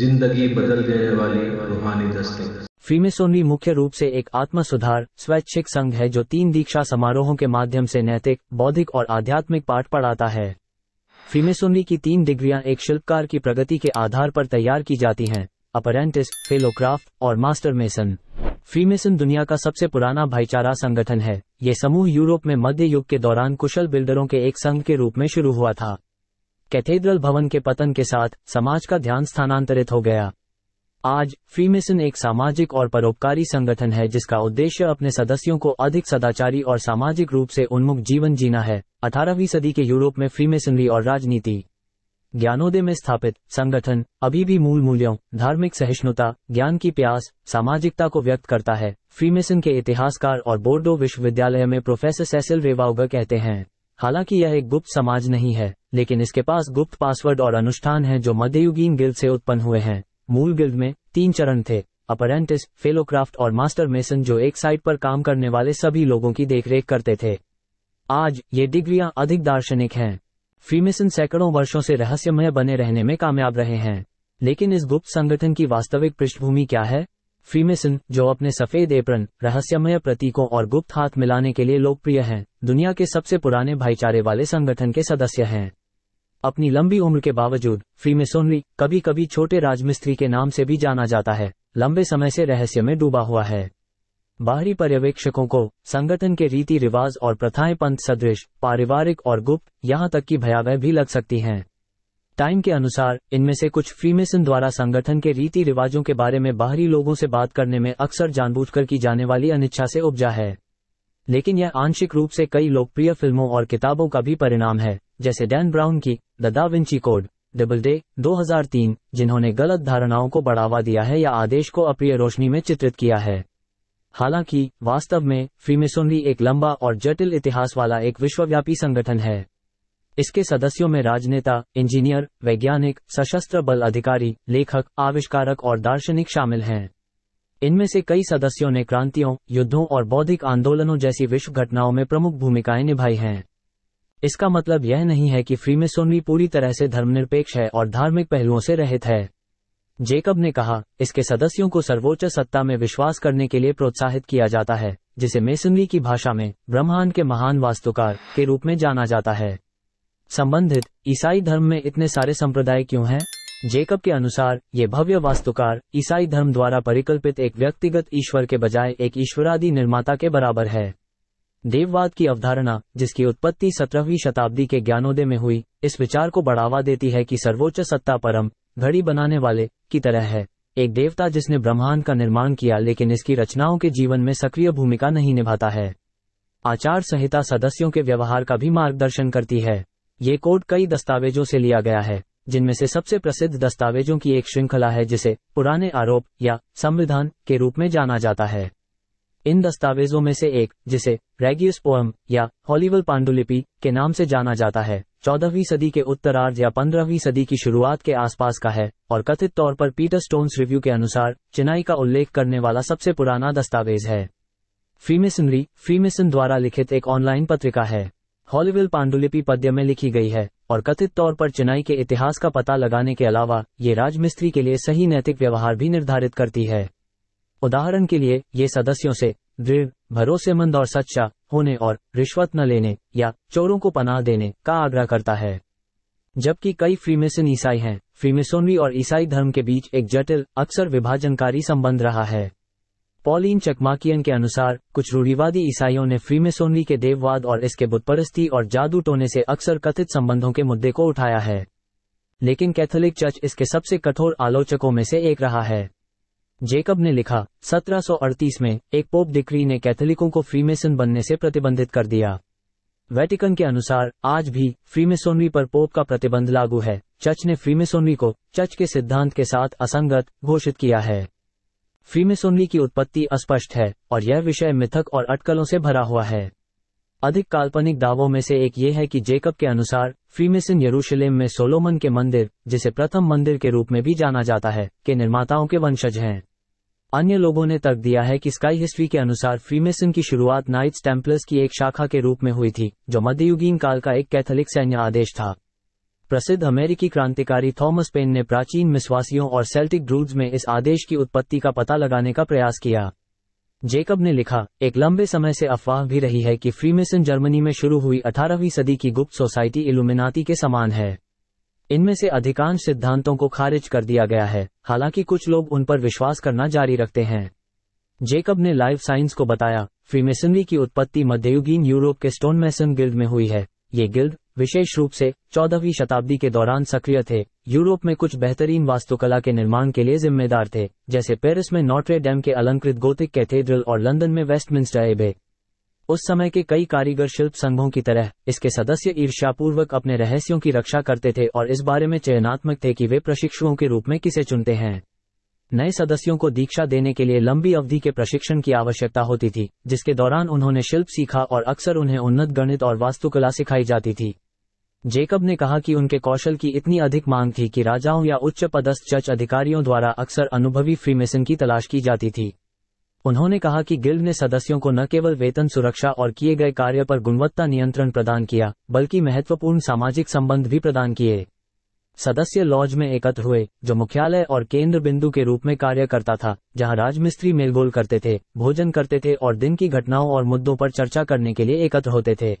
जिंदगी बदल देने वाली रूहानी दस्तक फीमेसोनी मुख्य रूप से एक आत्म सुधार स्वैच्छिक संघ है जो तीन दीक्षा समारोहों के माध्यम से नैतिक बौद्धिक और आध्यात्मिक पाठ पढ़ाता है फीमेसोनी की तीन डिग्रियां एक शिल्पकार की प्रगति के आधार पर तैयार की जाती हैं अपरेंटिस फेलोक्राफ्ट और मास्टर मेसन फीमेसन दुनिया का सबसे पुराना भाईचारा संगठन है ये समूह यूरोप में मध्य युग के दौरान कुशल बिल्डरों के एक संघ के रूप में शुरू हुआ था कैथेड्रल भवन के पतन के साथ समाज का ध्यान स्थानांतरित हो गया आज फ्रीमेसन एक सामाजिक और परोपकारी संगठन है जिसका उद्देश्य अपने सदस्यों को अधिक सदाचारी और सामाजिक रूप से उन्मुख जीवन जीना है अठारहवीं सदी के यूरोप में फ्रीमेसनरी और राजनीति ज्ञानोदय में स्थापित संगठन अभी भी मूल मूल्यों धार्मिक सहिष्णुता ज्ञान की प्यास सामाजिकता को व्यक्त करता है फ्रीमेसन के इतिहासकार और बोर्डो विश्वविद्यालय में प्रोफेसर सेसिल रेवाउगर कहते हैं हालांकि यह एक गुप्त समाज नहीं है लेकिन इसके पास गुप्त पासवर्ड और अनुष्ठान है जो मध्ययुगीन गिल्ड से उत्पन्न हुए हैं मूल गिल्ड में तीन चरण थे अपरेंटिस फेलोक्राफ्ट और मास्टर मेसन जो एक साइट पर काम करने वाले सभी लोगों की देखरेख करते थे आज ये डिग्रियां अधिक दार्शनिक हैं फ्रीमेसन सैकड़ों वर्षों से रहस्यमय बने रहने में कामयाब रहे हैं लेकिन इस गुप्त संगठन की वास्तविक पृष्ठभूमि क्या है फ्रीमेसन जो अपने सफेद एप्रन रहस्यमय प्रतीकों और गुप्त हाथ मिलाने के लिए लोकप्रिय हैं दुनिया के सबसे पुराने भाईचारे वाले संगठन के सदस्य हैं अपनी लंबी उम्र के बावजूद फ्रीमेसोनरी कभी कभी छोटे राजमिस्त्री के नाम से भी जाना जाता है लंबे समय से रहस्य में डूबा हुआ है बाहरी पर्यवेक्षकों को संगठन के रीति रिवाज और प्रथाएं पंथ सदृश पारिवारिक और गुप्त यहाँ तक की भयावह भी लग सकती हैं टाइम के अनुसार इनमें से कुछ फ्रीमेसन द्वारा संगठन के रीति रिवाजों के बारे में बाहरी लोगों से बात करने में अक्सर जानबूझकर की जाने वाली अनिच्छा से उपजा है लेकिन यह आंशिक रूप से कई लोकप्रिय फिल्मों और किताबों का भी परिणाम है जैसे डैन ब्राउन की the Da Vinci code Doubleday 2003 जिन्होंने गलत धारणाओं को बढ़ावा दिया है या आदेश को अप्रिय रोशनी में चित्रित किया है हालांकि वास्तव में फ्रीमेसोनरी एक लंबा और जटिल इतिहास वाला एक विश्वव्यापी संगठन है इसके सदस्यों में राजनेता इंजीनियर वैज्ञानिक सशस्त्र बल अधिकारी लेखक आविष्कारक और दार्शनिक शामिल हैं इनमें से कई सदस्यों ने क्रांतियों युद्धों और बौद्धिक आंदोलनों जैसी विश्व घटनाओं में प्रमुख भूमिकाएं निभाई हैं इसका मतलब यह नहीं है कि फ्रीमेसोनरी पूरी तरह से धर्मनिरपेक्ष है और धार्मिक पहलुओं से रहित है जेकब ने कहा इसके सदस्यों को सर्वोच्च सत्ता में विश्वास करने के लिए प्रोत्साहित किया जाता है जिसे मेसनरी की भाषा में ब्रह्मांड के महान वास्तुकार के रूप में जाना जाता है संबंधित ईसाई धर्म में इतने सारे संप्रदाय क्यों हैं? जेकब के अनुसार ये भव्य वास्तुकार ईसाई धर्म द्वारा परिकल्पित एक व्यक्तिगत ईश्वर के बजाय एक ईश्वरादि निर्माता के बराबर है देववाद की अवधारणा जिसकी उत्पत्ति सत्रहवीं शताब्दी के ज्ञानोदय में हुई इस विचार को बढ़ावा देती है कि सर्वोच्च सत्ता परम घड़ी बनाने वाले की तरह है एक देवता जिसने ब्रह्मांड का निर्माण किया लेकिन इसकी रचनाओं के जीवन में सक्रिय भूमिका नहीं निभाता है आचार संहिता सदस्यों के व्यवहार का भी मार्गदर्शन करती है ये कोड कई दस्तावेजों से लिया गया है जिनमें से सबसे प्रसिद्ध दस्तावेजों की एक श्रृंखला है जिसे पुराने आरोप या संविधान के रूप में जाना जाता है इन दस्तावेजों में से एक जिसे रेगियस पोएम या हॉलीवल पांडुलिपि के नाम से जाना जाता है चौदहवीं सदी के उत्तरार्ध या पंद्रहवीं सदी की शुरुआत के आसपास का है और कथित तौर पर पीटर स्टोन्स रिव्यू के अनुसार चिनाई का उल्लेख करने वाला सबसे पुराना दस्तावेज है फीमेसनरी फीमेसन द्वारा लिखित एक ऑनलाइन पत्रिका है हॉलीवल पांडुलिपि पद्य में लिखी गई है और कथित तौर पर चिनाई के इतिहास का पता लगाने के अलावा ये राजमिस्त्री के लिए सही नैतिक व्यवहार भी निर्धारित करती है उदाहरण के लिए ये सदस्यों से दृढ़ भरोसेमंद और सच्चा होने और रिश्वत न लेने या चोरों को पनाह देने का आग्रह करता है जबकि कई फ्रीमेसन ईसाई हैं फ्रीमेसोनवी और ईसाई धर्म के बीच एक जटिल अक्सर विभाजनकारी संबंध रहा है पॉलिन चकमाकियन के अनुसार कुछ रूढ़िवादी ईसाइयों ने फ्रीमेसोनवी के देववाद और इसके बुतपरस्ती और जादू टोने से अक्सर कथित संबंधों के मुद्दे को उठाया है लेकिन कैथोलिक चर्च इसके सबसे कठोर आलोचकों में से एक रहा है जेकब ने लिखा 1738 में एक पोप डिक्री ने कैथोलिकों को फ्रीमेसन बनने से प्रतिबंधित कर दिया वेटिकन के अनुसार आज भी फ्रीमेसोनरी पर पोप का प्रतिबंध लागू है चर्च ने फ्रीमेसोनरी को चर्च के सिद्धांत के साथ असंगत घोषित किया है फ्रीमेसोनरी की उत्पत्ति अस्पष्ट है और यह विषय मिथक और अटकलों से भरा हुआ है अधिक काल्पनिक दावों में से एक ये है कि जेकब के अनुसार फ्रीमेसन यरूशलेम में सोलोमन के मंदिर जिसे प्रथम मंदिर के रूप में भी जाना जाता है के निर्माताओं के वंशज हैं अन्य लोगों ने तर्क दिया है कि स्काई हिस्ट्री के अनुसार फ्रीमेसन की शुरुआत नाइट्स टेम्पलर्स की एक शाखा के रूप में हुई थी जो मध्ययुगीन काल का एक कैथोलिक सैन्य आदेश था प्रसिद्ध अमेरिकी क्रांतिकारी थॉमस पेन ने प्राचीन मिसवासियों और सेल्टिक ड्रूज में इस आदेश की उत्पत्ति का पता लगाने का प्रयास किया जेकब ने लिखा एक लंबे समय से अफवाह भी रही है कि फ्रीमेसन जर्मनी में शुरू हुई 18वीं सदी की गुप्त सोसाइटी इलुमिनाती के समान है इनमें से अधिकांश सिद्धांतों को खारिज कर दिया गया है हालांकि कुछ लोग उन पर विश्वास करना जारी रखते हैं जेकब ने लाइफ साइंस को बताया फ्रीमेसनरी की उत्पत्ति मध्ययुगीन यूरोप के स्टोन मैसन गिल्ड में हुई है ये गिल्ड विशेष रूप से चौदहवीं शताब्दी के दौरान सक्रिय थे यूरोप में कुछ बेहतरीन वास्तुकला के निर्माण के लिए जिम्मेदार थे जैसे पेरिस में नोट्रे डैम के अलंकृत गोथिक कैथेड्रल और लंदन में वेस्टमिंस्टर एबे उस समय के कई कारीगर शिल्प संघों की तरह इसके सदस्य ईर्ष्यापूर्वक अपने रहस्यों की रक्षा करते थे और इस बारे में चयनात्मक थे कि वे प्रशिक्षुओं के रूप में किसे चुनते हैं नए सदस्यों को दीक्षा देने के लिए लंबी अवधि के प्रशिक्षण की आवश्यकता होती थी जिसके दौरान उन्होंने शिल्प सीखा और अक्सर उन्हें उन्नत गणित और वास्तुकला सिखाई जाती थी जेकब ने कहा कि उनके कौशल की इतनी अधिक मांग थी कि राजाओं या उच्च पदस्थ चर्च अधिकारियों द्वारा अक्सर अनुभवी फ्रीमेसन की तलाश की जाती थी उन्होंने कहा कि गिल्ड ने सदस्यों को न केवल वेतन सुरक्षा और किए गए कार्य पर गुणवत्ता नियंत्रण प्रदान किया बल्कि महत्वपूर्ण सामाजिक संबंध भी प्रदान किए सदस्य लॉज में एकत्र हुए जो मुख्यालय और केंद्र बिंदु के रूप में कार्य करता था जहां राजमिस्त्री मेलगोल करते थे भोजन करते थे और दिन की घटनाओं और मुद्दों पर चर्चा करने के लिए एकत्र होते थे